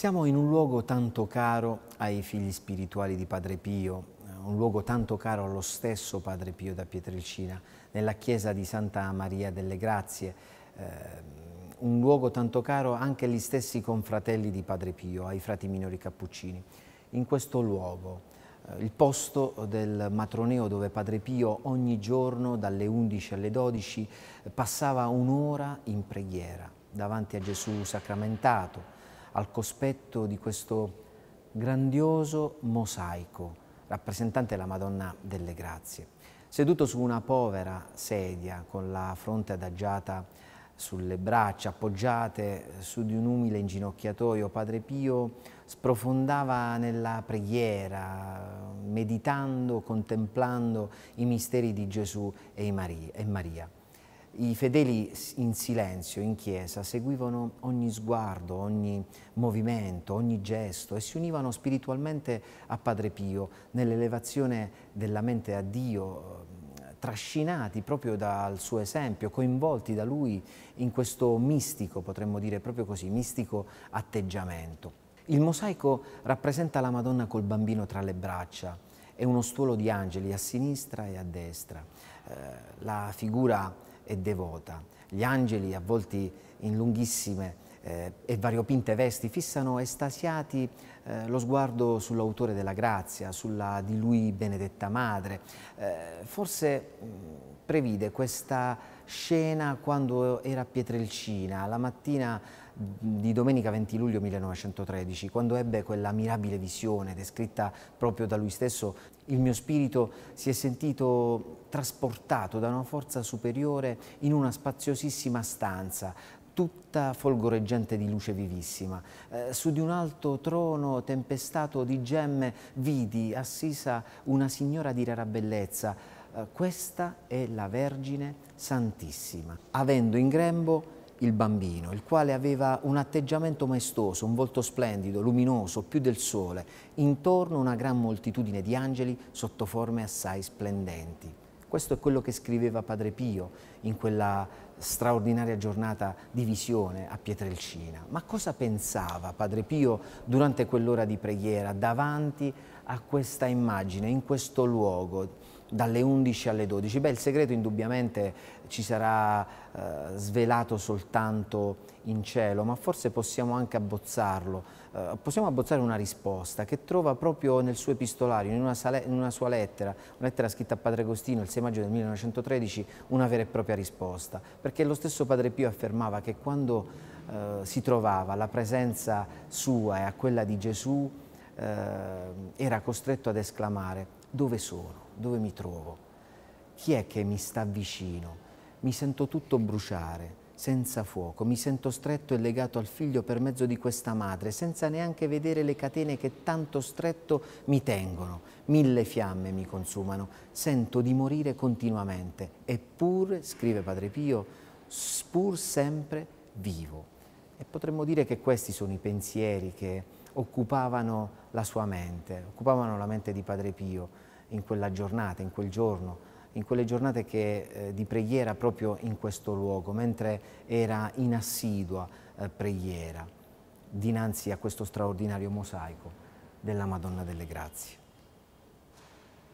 Siamo in un luogo tanto caro ai figli spirituali di Padre Pio, eh, un luogo tanto caro allo stesso Padre Pio da Pietrelcina, nella chiesa di Santa Maria delle Grazie, eh, un luogo tanto caro anche agli stessi confratelli di Padre Pio, ai frati minori cappuccini. In questo luogo, eh, il posto del matroneo dove Padre Pio ogni giorno dalle 11 alle 12 eh, passava un'ora in preghiera davanti a Gesù sacramentato, al cospetto di questo grandioso mosaico rappresentante la Madonna delle Grazie. Seduto su una povera sedia con la fronte adagiata sulle braccia appoggiate su di un umile inginocchiatoio, Padre Pio sprofondava nella preghiera, meditando, contemplando i misteri di Gesù e, Maria. I fedeli in silenzio, in chiesa, seguivano ogni sguardo, ogni movimento, ogni gesto e si univano spiritualmente a Padre Pio nell'elevazione della mente a Dio, ehm, trascinati proprio dal suo esempio, coinvolti da lui in questo mistico, potremmo dire proprio così, mistico atteggiamento. Il mosaico rappresenta la Madonna col bambino tra le braccia e uno stuolo di angeli a sinistra e a destra. Eh, la figura e devota. Gli angeli avvolti in lunghissime eh, e variopinte vesti fissano estasiati eh, lo sguardo sull'autore della grazia, sulla di lui benedetta madre. Eh, forse mh, mm, previde questa scena quando era a Pietrelcina, la mattina di domenica 20 luglio 1913, quando ebbe quella mirabile visione descritta proprio da lui stesso, il mio spirito si è sentito trasportato da una forza superiore in una spaziosissima stanza tutta folgoreggiante di luce vivissima. Eh, su di un alto trono tempestato di gemme vidi assisa una signora di rara bellezza. Eh, questa è la Vergine Santissima, avendo in grembo il bambino, il quale aveva un atteggiamento maestoso, un volto splendido, luminoso, più del sole, intorno una gran moltitudine di angeli sotto forme assai splendenti. Questo è quello che scriveva Padre Pio in quella straordinaria giornata di visione a Pietrelcina. Ma cosa pensava Padre Pio durante quell'ora di preghiera davanti a questa immagine, in questo luogo? dalle 11 alle 12. Beh, il segreto indubbiamente ci sarà eh, svelato soltanto in cielo, ma forse possiamo anche abbozzarlo. Eh, possiamo abbozzare una risposta che trova proprio nel suo epistolario, in una, in una sua lettera, una lettera scritta a Padre Agostino il 6 maggio del 1913, una vera e propria risposta. Perché lo stesso Padre Pio affermava che quando eh, si trovava alla presenza sua e a quella di Gesù, eh, era costretto ad esclamare dove sono, dove mi trovo, chi è che mi sta vicino, mi sento tutto bruciare, senza fuoco, mi sento stretto e legato al figlio per mezzo di questa madre, senza neanche vedere le catene che tanto stretto mi tengono, mille fiamme mi consumano, sento di morire continuamente, eppure, scrive Padre Pio, pur sempre vivo. E potremmo dire che questi sono i pensieri che occupavano la sua mente, occupavano la mente di Padre Pio in quella giornata, in quel giorno, in quelle giornate che, eh, di preghiera proprio in questo luogo, mentre era in assidua eh, preghiera dinanzi a questo straordinario mosaico della Madonna delle Grazie.